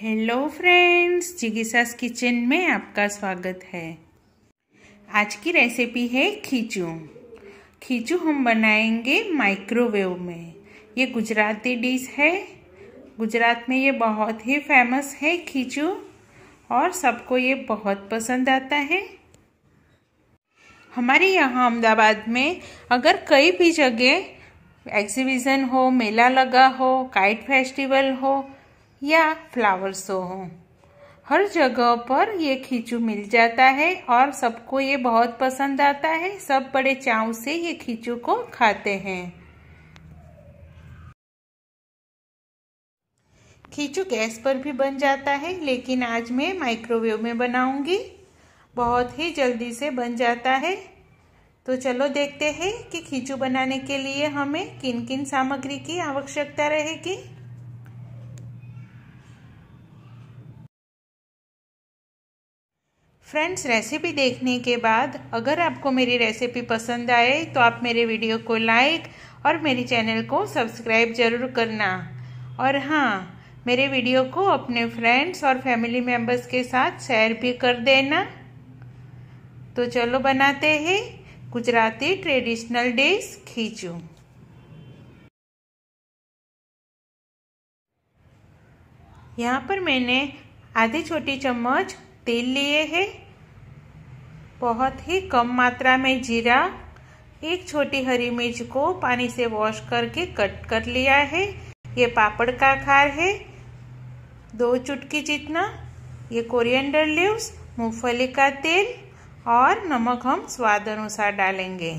hello friends जिगिसास kitchen में आपका स्वागत है आज की रेसिपी है खींचू खींचू हम बनाएंगे माइक्रोवेव में ये गुजराती डिश है गुजरात में ये बहुत ही फेमस है खींचू और सबको ये बहुत पसंद आता है हमारे यहाँ अहमदाबाद में अगर कई भी जगह एग्जीबिशन हो मेला लगा हो काइट फेस्टिवल हो या फ्लावर शो हो हर जगह पर ये खींचू मिल जाता है और सबको ये बहुत पसंद आता है सब बड़े चाव से ये खींचू को खाते हैं खींचू गैस पर भी बन जाता है लेकिन आज मैं माइक्रोवेव में बनाऊंगी बहुत ही जल्दी से बन जाता है तो चलो देखते हैं कि खींचू बनाने के लिए हमें किन किन सामग्री की आवश्यकता रहेगी फ्रेंड्स रेसिपी देखने के बाद अगर आपको मेरी रेसिपी पसंद आए तो आप मेरे वीडियो को लाइक और मेरे चैनल को सब्सक्राइब ज़रूर करना और हाँ मेरे वीडियो को अपने फ्रेंड्स और फैमिली मेम्बर्स के साथ शेयर भी कर देना तो चलो बनाते हैं गुजराती ट्रेडिशनल डिश खींचू यहाँ पर मैंने आधी छोटी चम्मच तेल लिए है बहुत ही कम मात्रा में जीरा एक छोटी हरी मिर्च को पानी से वॉश करके कट कर लिया है ये पापड़ का खार है दो चुटकी जितना ये कोरिएंडर लीव्स मूंगफली का तेल और नमक हम स्वाद अनुसार डालेंगे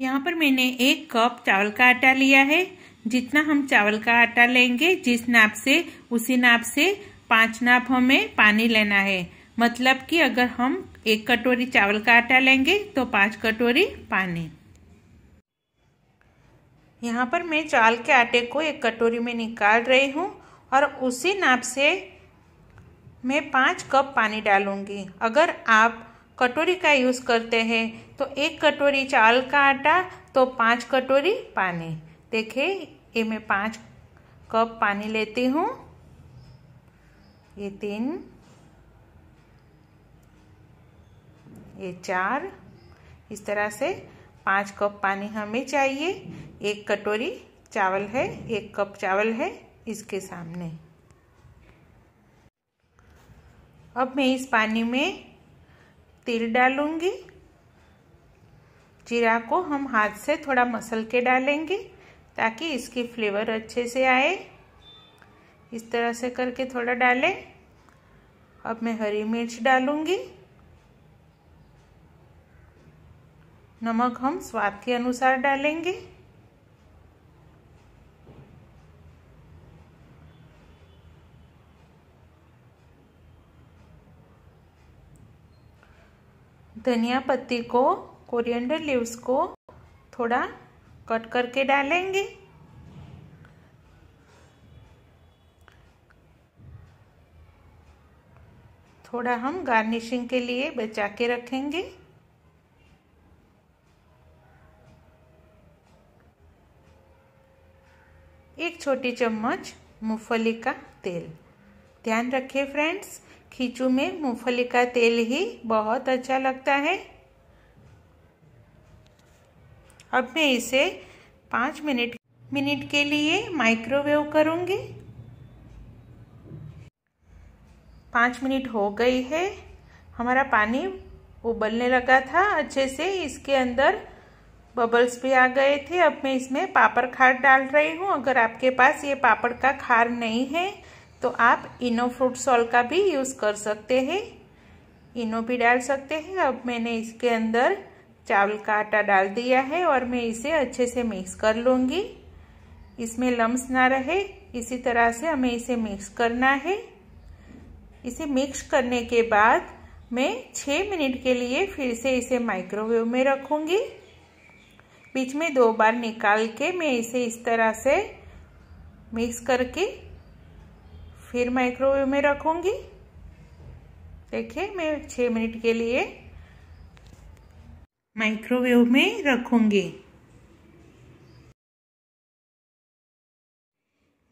यहाँ पर मैंने एक कप चावल का आटा लिया है जितना हम चावल का आटा लेंगे जिस नाप से उसी नाप से पाँच नाप हमें पानी लेना है मतलब कि अगर हम एक कटोरी चावल का आटा लेंगे तो पाँच कटोरी पानी यहाँ पर मैं चावल के आटे को एक कटोरी में निकाल रही हूँ और उसी नाप से मैं पाँच कप पानी डालूँगी अगर आप कटोरी का यूज़ करते हैं तो एक कटोरी चावल का आटा तो पाँच कटोरी पानी देखिए ये मैं पाँच कप पानी लेती हूँ ये तीन ये चार इस तरह से पाँच कप पानी हमें चाहिए एक कटोरी चावल है एक कप चावल है इसके सामने अब मैं इस पानी में तेल डालूंगी जीरा को हम हाथ से थोड़ा मसल के डालेंगे ताकि इसकी फ्लेवर अच्छे से आए इस तरह से करके थोड़ा डालें अब मैं हरी मिर्च डालूंगी नमक हम स्वाद के अनुसार डालेंगे धनिया पत्ती को कोरिएंडर लीव्स को थोड़ा कट करके डालेंगे थोड़ा हम गार्निशिंग के लिए बचा के रखेंगे एक छोटी चम्मच मूंगफली का तेल ध्यान रखें फ्रेंड्स खींचू में मूंगफली का तेल ही बहुत अच्छा लगता है अब मैं इसे पाँच मिनट मिनट के लिए माइक्रोवेव करूँगी पाँच मिनट हो गई है हमारा पानी उबलने लगा था अच्छे से इसके अंदर बबल्स भी आ गए थे अब मैं इसमें पापड़ खार डाल रही हूँ अगर आपके पास ये पापड़ का खार नहीं है तो आप इनो फ्रूट सॉल का भी यूज़ कर सकते हैं इनो भी डाल सकते हैं अब मैंने इसके अंदर चावल का आटा डाल दिया है और मैं इसे अच्छे से मिक्स कर लूँगी इसमें लम्स ना रहे इसी तरह से हमें इसे मिक्स करना है इसे मिक्स करने के बाद मैं छः मिनट के लिए फिर से इसे माइक्रोवेव में रखूँगी बीच में दो बार निकाल के मैं इसे इस तरह से मिक्स करके फिर माइक्रोवेव में रखूँगी देखिए मैं छः मिनट के लिए माइक्रोवेव में रखूँगी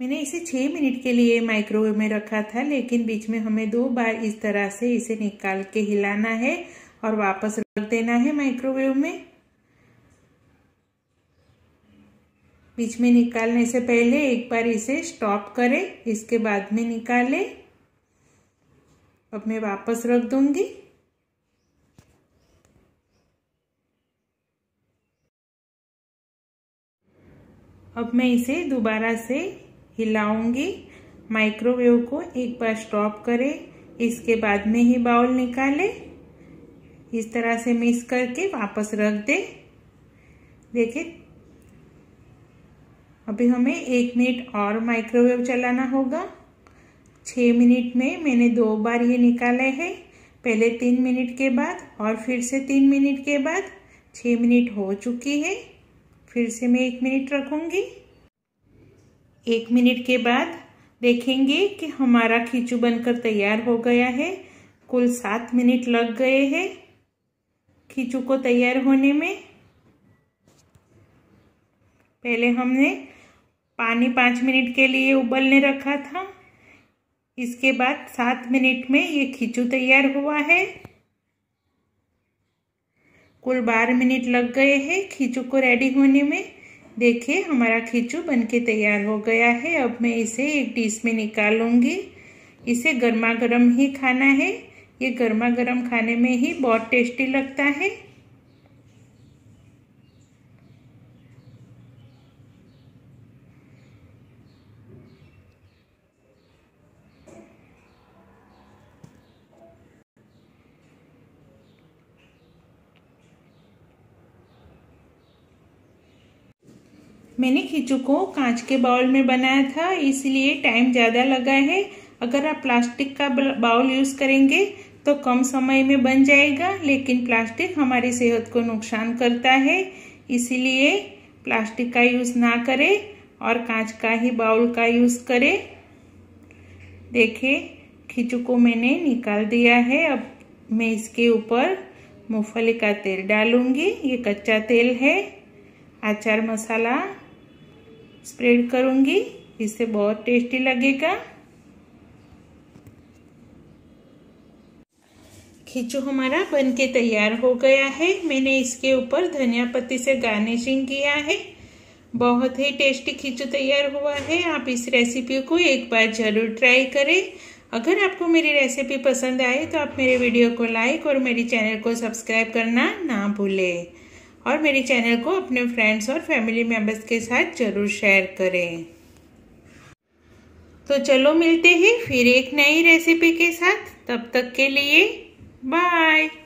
मैंने इसे छः मिनट के लिए माइक्रोवेव में रखा था लेकिन बीच में हमें दो बार इस तरह से इसे निकाल के हिलाना है और वापस रख देना है माइक्रोवेव में बीच में निकालने से पहले एक बार इसे स्टॉप करें इसके बाद में निकालें अब मैं वापस रख दूंगी अब मैं इसे दोबारा से हिलाऊंगी माइक्रोवेव को एक बार स्टॉप करें इसके बाद में ही बाउल निकालें इस तरह से मिक्स करके वापस रख दे देखिए अभी हमें एक मिनट और माइक्रोवेव चलाना होगा छः मिनट में मैंने दो बार ये निकाले हैं पहले तीन मिनट के बाद और फिर से तीन मिनट के बाद छः मिनट हो चुकी है फिर से मैं एक मिनट रखूँगी एक मिनट के बाद देखेंगे कि हमारा खींचू बनकर तैयार हो गया है कुल सात मिनट लग गए हैं खींचू को तैयार होने में पहले हमने पानी पाँच मिनट के लिए उबलने रखा था इसके बाद सात मिनट में ये खींचू तैयार हुआ है कुल बारह मिनट लग गए हैं खींचू को रेडी होने में देखिए हमारा खिचू बनके तैयार हो गया है अब मैं इसे एक डिश में निकालूंगी इसे गर्मा गर्म ही खाना है ये गर्मा गर्म खाने में ही बहुत टेस्टी लगता है मैंने खिचू को कांच के बाउल में बनाया था इसलिए टाइम ज़्यादा लगा है अगर आप प्लास्टिक का बाउल यूज़ करेंगे तो कम समय में बन जाएगा लेकिन प्लास्टिक हमारी सेहत को नुकसान करता है इसलिए प्लास्टिक का यूज़ ना करें और कांच का ही बाउल का यूज़ करें देखे खिचू को मैंने निकाल दिया है अब मैं इसके ऊपर मूंगफली का तेल डालूंगी ये कच्चा तेल है अचार मसाला स्प्रेड करूंगी इससे बहुत टेस्टी लगेगा खिचू हमारा बनके तैयार हो गया है मैंने इसके ऊपर धनिया पत्ती से गार्निशिंग किया है बहुत ही टेस्टी खिचू तैयार हुआ है आप इस रेसिपी को एक बार ज़रूर ट्राई करें अगर आपको मेरी रेसिपी पसंद आए तो आप मेरे वीडियो को लाइक और मेरे चैनल को सब्सक्राइब करना ना भूलें और मेरे चैनल को अपने फ्रेंड्स और फैमिली मेम्बर्स के साथ ज़रूर शेयर करें तो चलो मिलते हैं फिर एक नई रेसिपी के साथ तब तक के लिए बाय